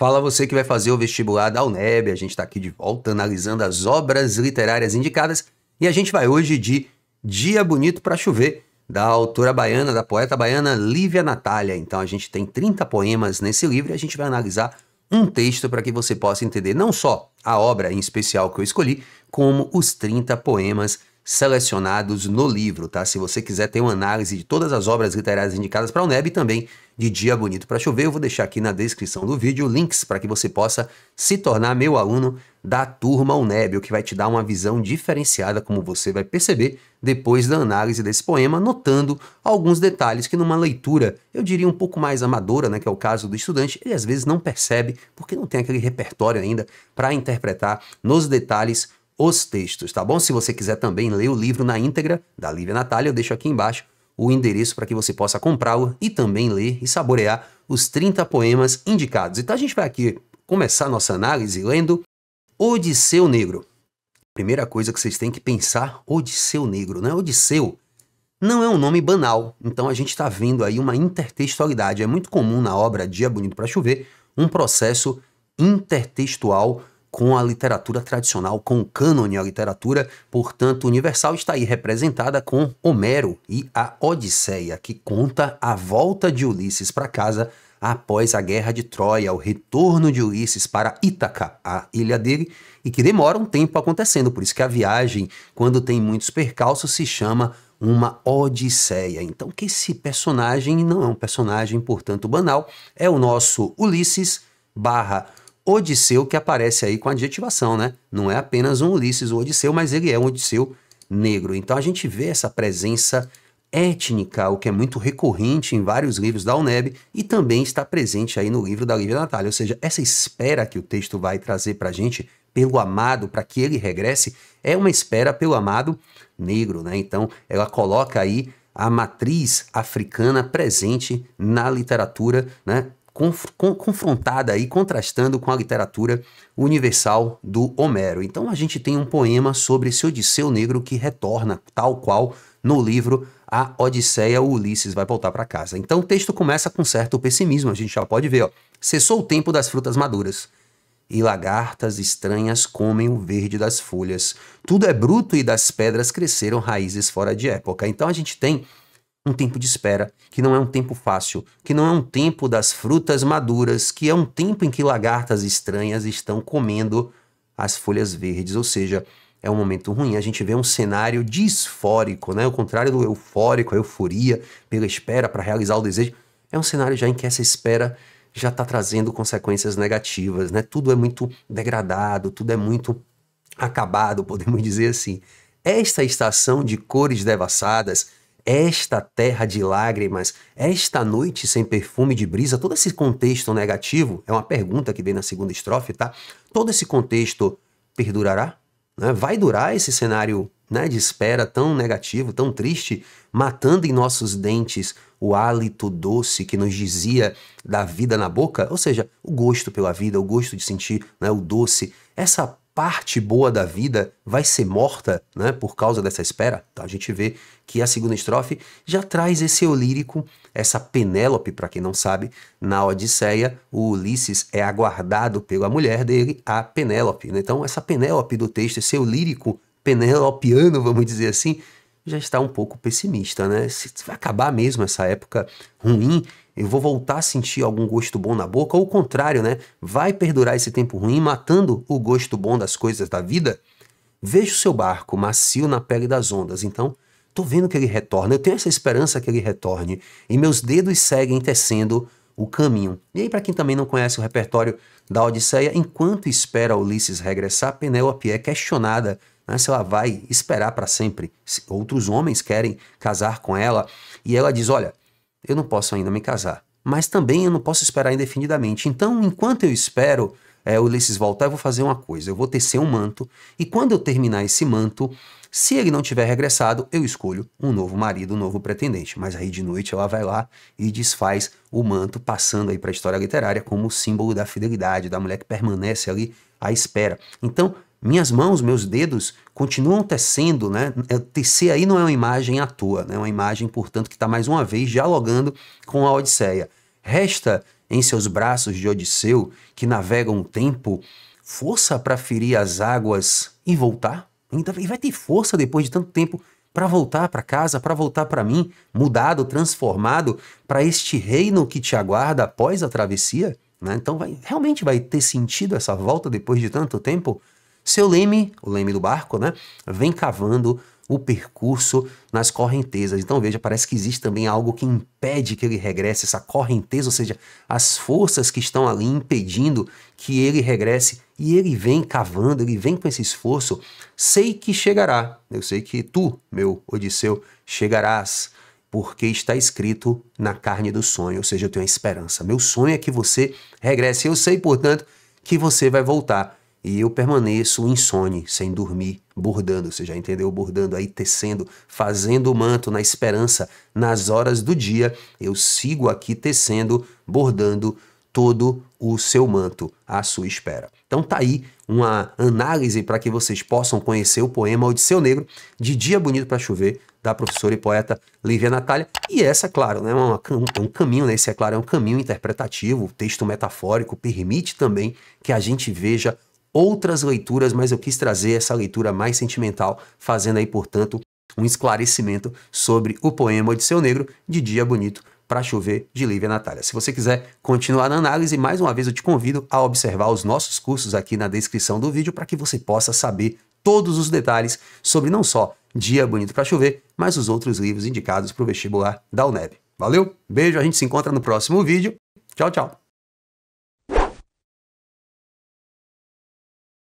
Fala você que vai fazer o vestibular da UNEB, a gente está aqui de volta analisando as obras literárias indicadas e a gente vai hoje de Dia Bonito para Chover, da autora baiana, da poeta baiana Lívia Natália. Então a gente tem 30 poemas nesse livro e a gente vai analisar um texto para que você possa entender não só a obra em especial que eu escolhi, como os 30 poemas selecionados no livro, tá? Se você quiser ter uma análise de todas as obras literárias indicadas para o NEB e também de Dia Bonito para Chover, eu vou deixar aqui na descrição do vídeo links para que você possa se tornar meu aluno da turma UNEB, o que vai te dar uma visão diferenciada, como você vai perceber depois da análise desse poema, notando alguns detalhes que numa leitura, eu diria um pouco mais amadora, né, que é o caso do estudante, ele às vezes não percebe porque não tem aquele repertório ainda para interpretar nos detalhes os textos, tá bom? Se você quiser também ler o livro na íntegra da Lívia Natália, eu deixo aqui embaixo o endereço para que você possa comprá-lo e também ler e saborear os 30 poemas indicados. Então a gente vai aqui começar nossa análise lendo Odisseu Negro. Primeira coisa que vocês têm que pensar, Odisseu Negro, né? Odisseu não é um nome banal, então a gente está vendo aí uma intertextualidade. É muito comum na obra Dia Bonito para Chover um processo intertextual com a literatura tradicional, com o cânone, a literatura, portanto, universal está aí representada com Homero e a Odisseia, que conta a volta de Ulisses para casa após a guerra de Troia, o retorno de Ulisses para Ítaca, a ilha dele, e que demora um tempo acontecendo, por isso que a viagem, quando tem muitos percalços, se chama uma odisseia. Então, que esse personagem não é um personagem, portanto, banal, é o nosso Ulisses barra Odisseu que aparece aí com adjetivação, né? Não é apenas um Ulisses, ou Odisseu, mas ele é um Odisseu negro. Então a gente vê essa presença étnica, o que é muito recorrente em vários livros da UNEB e também está presente aí no livro da Lívia Natália. Ou seja, essa espera que o texto vai trazer para a gente pelo amado, para que ele regresse, é uma espera pelo amado negro, né? Então ela coloca aí a matriz africana presente na literatura, né? conf confrontada e contrastando com a literatura universal do Homero. Então a gente tem um poema sobre esse Odisseu Negro que retorna, tal qual no livro A Odisseia, o Ulisses vai voltar para casa. Então o texto começa com certo pessimismo, a gente já pode ver, ó. Cessou o tempo das frutas maduras e lagartas estranhas comem o verde das folhas. Tudo é bruto e das pedras cresceram raízes fora de época. Então a gente tem um tempo de espera, que não é um tempo fácil, que não é um tempo das frutas maduras, que é um tempo em que lagartas estranhas estão comendo as folhas verdes, ou seja, é um momento ruim. A gente vê um cenário disfórico, né? O contrário do eufórico, a euforia pela espera para realizar o desejo, é um cenário já em que essa espera já está trazendo consequências negativas, né? Tudo é muito degradado, tudo é muito acabado, podemos dizer assim. Esta estação de cores devassadas esta terra de lágrimas, esta noite sem perfume de brisa, todo esse contexto negativo, é uma pergunta que vem na segunda estrofe, tá? Todo esse contexto perdurará? Né? Vai durar esse cenário né, de espera tão negativo, tão triste, matando em nossos dentes o hálito doce que nos dizia da vida na boca, ou seja, o gosto pela vida, o gosto de sentir né, o doce, essa parte boa da vida vai ser morta né, por causa dessa espera? Então a gente vê que a segunda estrofe já traz esse eu lírico, essa Penélope, para quem não sabe, na Odisseia, o Ulisses é aguardado pela mulher dele, a Penélope. Né? Então essa Penélope do texto, esse eu lírico penelopiano, vamos dizer assim, já está um pouco pessimista, né? Se vai acabar mesmo essa época ruim, eu vou voltar a sentir algum gosto bom na boca, ou o contrário, né? Vai perdurar esse tempo ruim, matando o gosto bom das coisas da vida? Vejo seu barco macio na pele das ondas, então tô vendo que ele retorna, eu tenho essa esperança que ele retorne, e meus dedos seguem tecendo o caminho. E aí, para quem também não conhece o repertório da Odisseia, enquanto espera Ulisses regressar, Penélope é questionada né? se ela vai esperar para sempre. Outros homens querem casar com ela e ela diz: Olha, eu não posso ainda me casar, mas também eu não posso esperar indefinidamente. Então, enquanto eu espero é, o Ulisses voltar, eu vou fazer uma coisa: eu vou tecer um manto e quando eu terminar esse manto, se ele não tiver regressado, eu escolho um novo marido, um novo pretendente. Mas aí de noite ela vai lá e desfaz o manto, passando aí para a história literária como símbolo da fidelidade, da mulher que permanece ali à espera. Então, minhas mãos, meus dedos continuam tecendo, né? É, tecer aí não é uma imagem à toa, né? É uma imagem, portanto, que está mais uma vez dialogando com a Odisseia. Resta em seus braços de Odisseu, que navegam o tempo, força para ferir as águas e voltar? E vai ter força depois de tanto tempo para voltar para casa, para voltar para mim, mudado, transformado, para este reino que te aguarda após a travessia? Né? Então vai, realmente vai ter sentido essa volta depois de tanto tempo? Seu leme, o leme do barco, né, vem cavando o percurso nas correntezas. Então veja, parece que existe também algo que impede que ele regresse, essa correnteza, ou seja, as forças que estão ali impedindo que ele regresse. E ele vem cavando, ele vem com esse esforço. Sei que chegará, eu sei que tu, meu Odisseu, chegarás, porque está escrito na carne do sonho, ou seja, eu tenho a esperança. Meu sonho é que você regresse. Eu sei, portanto, que você vai voltar. E eu permaneço insone, sem dormir, bordando, você já entendeu? Bordando, aí tecendo, fazendo o manto na esperança, nas horas do dia, eu sigo aqui tecendo, bordando todo o seu manto à sua espera. Então tá aí uma análise para que vocês possam conhecer o poema Odisseu Negro, de Dia Bonito para Chover, da professora e poeta Lívia Natália. E essa, claro, né, uma, um, é um caminho, né, esse é claro, é um caminho interpretativo, texto metafórico, permite também que a gente veja outras leituras, mas eu quis trazer essa leitura mais sentimental, fazendo aí, portanto, um esclarecimento sobre o poema Odisseu Negro de Dia Bonito para Chover, de Lívia Natália. Se você quiser continuar na análise, mais uma vez eu te convido a observar os nossos cursos aqui na descrição do vídeo para que você possa saber todos os detalhes sobre não só Dia Bonito para Chover, mas os outros livros indicados para o vestibular da UNEB. Valeu, beijo, a gente se encontra no próximo vídeo. Tchau, tchau.